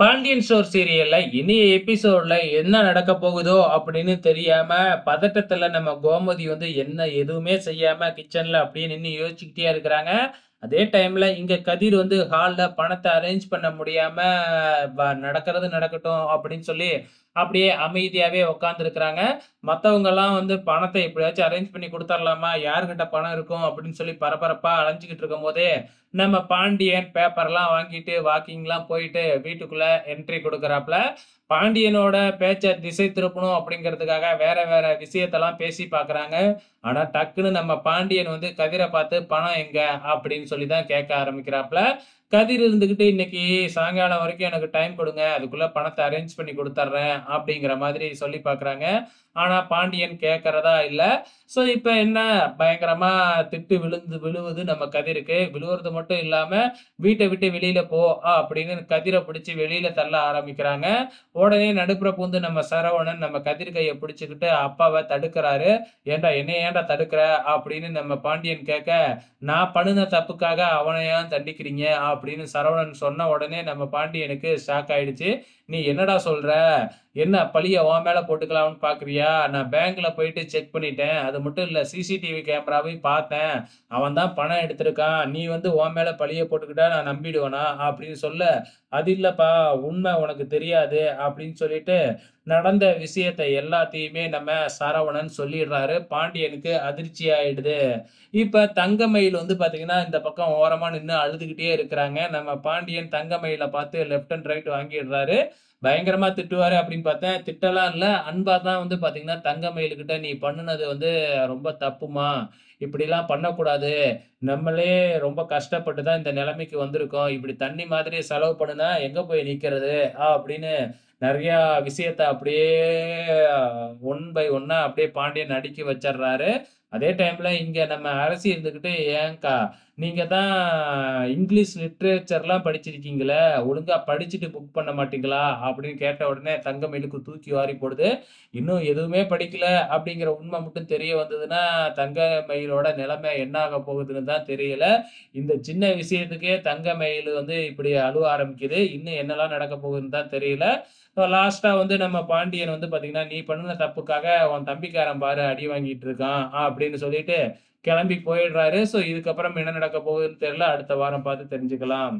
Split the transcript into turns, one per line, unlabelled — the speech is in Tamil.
பாண்டியன் ஷோர் சீரியல்ல இனிய எபிசோட்ல என்ன நடக்க போகுதோ அப்படின்னு தெரியாம பதட்டத்துல நம்ம கோமதி வந்து என்ன எதுவுமே செய்யாம கிச்சன்ல அப்படியே நின்று யோசிச்சுக்கிட்டே இருக்கிறாங்க அதே டைமில் இங்கே கதிர் வந்து ஹாலில் பணத்தை அரேஞ்ச் பண்ண முடியாமல் நடக்கிறது நடக்கட்டும் அப்படின்னு சொல்லி அப்படியே அமைதியாகவே உட்காந்துருக்குறாங்க மற்றவங்கெல்லாம் வந்து பணத்தை எப்படியாச்சும் அரேஞ்ச் பண்ணி கொடுத்துர்லாமா யாருக்கிட்ட பணம் இருக்கும் அப்படின்னு சொல்லி பரபரப்பாக அலைஞ்சிக்கிட்டு இருக்கும் போதே நம்ம பாண்டியன் பேப்பர்லாம் வாங்கிட்டு வாக்கிங்லாம் போயிட்டு வீட்டுக்குள்ளே என்ட்ரி கொடுக்குறாப்புல பாண்டியனோட பேச்சை திசை திருப்பணும் அப்படிங்கிறதுக்காக வேற வேற விஷயத்தெல்லாம் பேசி பார்க்குறாங்க ஆனால் டக்குன்னு நம்ம பாண்டியன் வந்து கதிரை பார்த்து பணம் எங்க அப்படின்னு சொல்லி தான் கேட்க ஆரம்பிக்கிறாப்புல கதிர் இருந்துக்கிட்டு இன்னைக்கு சாயங்காலம் வரைக்கும் எனக்கு டைம் கொடுங்க அதுக்குள்ள பணத்தை அரேஞ்ச் பண்ணி கொடுத்துட்றேன் அப்படிங்கிற மாதிரி சொல்லி பார்க்குறாங்க ஆனால் பாண்டியன் கேட்கறதா இல்லை ஸோ இப்போ என்ன பயங்கரமாக திட்டு விழுந்து விழுவது நம்ம கதிருக்கு விழுவுறது மட்டும் இல்லாமல் வீட்டை விட்டு வெளியில் போ அப்படின்னு கதிரை பிடிச்சி வெளியில் தள்ள ஆரம்பிக்கிறாங்க உடனே நடுப்புற பூந்து நம்ம சரவணன் நம்ம கதிர் பிடிச்சிக்கிட்டு அப்பாவை தடுக்கிறாரு ஏண்டா என்ன ஏண்டா தடுக்கிற அப்படின்னு நம்ம பாண்டியன் கேட்க நான் பண்ணுன தப்புக்காக அவனையான் தண்டிக்கிறீங்க அப்படின்னு சரவணன் சொன்ன உடனே நம்ம பாண்டியனுக்கு ஷாக் ஆயிடுச்சு நீ என்னடா சொல்ற என்ன பழிய உன் மேலே போட்டுக்கலாம்னு பார்க்குறியா நான் பேங்க்கில் போயிட்டு செக் பண்ணிட்டேன் அது மட்டும் இல்லை சிசிடிவி கேமராவையும் பார்த்தேன் அவன் தான் பணம் எடுத்திருக்கான் நீ வந்து உன் மேலே பழிய போட்டுக்கிட்டா நான் நம்பிடுவேனா அப்படின்னு சொல்ல அது இல்லைப்பா உண்மை உனக்கு தெரியாது அப்படின்னு சொல்லிட்டு நடந்த விஷயத்தை எல்லாத்தையுமே நம்ம சரவணன் சொல்லிடுறாரு பாண்டியனுக்கு அதிர்ச்சி ஆயிடுது இப்போ தங்கமயில் வந்து பார்த்தீங்கன்னா இந்த பக்கம் ஓரமாக நின்று அழுதுகிட்டே இருக்கிறாங்க நம்ம பாண்டியன் தங்கமயில பார்த்து லெஃப்ட் அண்ட் ரைட் வாங்கிடுறாரு பயங்கரமா திட்டுவாரு அப்படின்னு பார்த்தேன் திட்டலாம் இல்லை அன்பா தான் வந்து பாத்தீங்கன்னா தங்கமயிலுக்கிட்ட நீ பண்ணுனது வந்து ரொம்ப தப்புமா இப்படிலாம் பண்ணக்கூடாது நம்மளே ரொம்ப கஷ்டப்பட்டு தான் இந்த நிலைமைக்கு வந்திருக்கோம் இப்படி தண்ணி மாதிரி செலவு பண்ணுனா எங்கே போய் நிற்கிறது ஆ அப்படின்னு நிறையா விஷயத்த அப்படியே ஒன் பை ஒன்னா அப்படியே பாண்டியன் அடுக்கி வச்சிடுறாரு அதே டைம்ல இங்க நம்ம அரசி இருந்துக்கிட்டு ஏங்கா நீங்க தான் இங்கிலீஷ் லிட்ரேச்சர்லாம் படிச்சிருக்கீங்களே ஒழுங்கா படிச்சுட்டு புக் பண்ண மாட்டீங்களா அப்படின்னு கேட்ட உடனே தங்கம் இழுக்கு தூக்கி வாரி போடுது இன்னும் எதுவுமே படிக்கல அப்படிங்கிற உண்மை மட்டும் தெரிய வந்ததுன்னா தங்க மயிலோட நிலைமை என்னாக போகுதுன்னு தான் தெரியல இந்த சின்ன விஷயத்துக்கே தங்க மயில் வந்து இப்படி அழுவ ஆரம்பிக்குது இன்னும் என்னெல்லாம் நடக்க போகுதுன்னு தான் தெரியல லாஸ்ட்டாக வந்து நம்ம பாண்டியன் வந்து பார்த்தீங்கன்னா நீ பண்ணின தப்புக்காக உன் தம்பிக்காரன் பாரு அடி வாங்கிட்டு இருக்கான் அப்படின்னு சொல்லிட்டு கிளம்பி போயிடுறாரு ஸோ இதுக்கப்புறம் என்ன நடக்க போகுதுன்னு தெரியல அடுத்த வாரம் பார்த்து தெரிஞ்சுக்கலாம்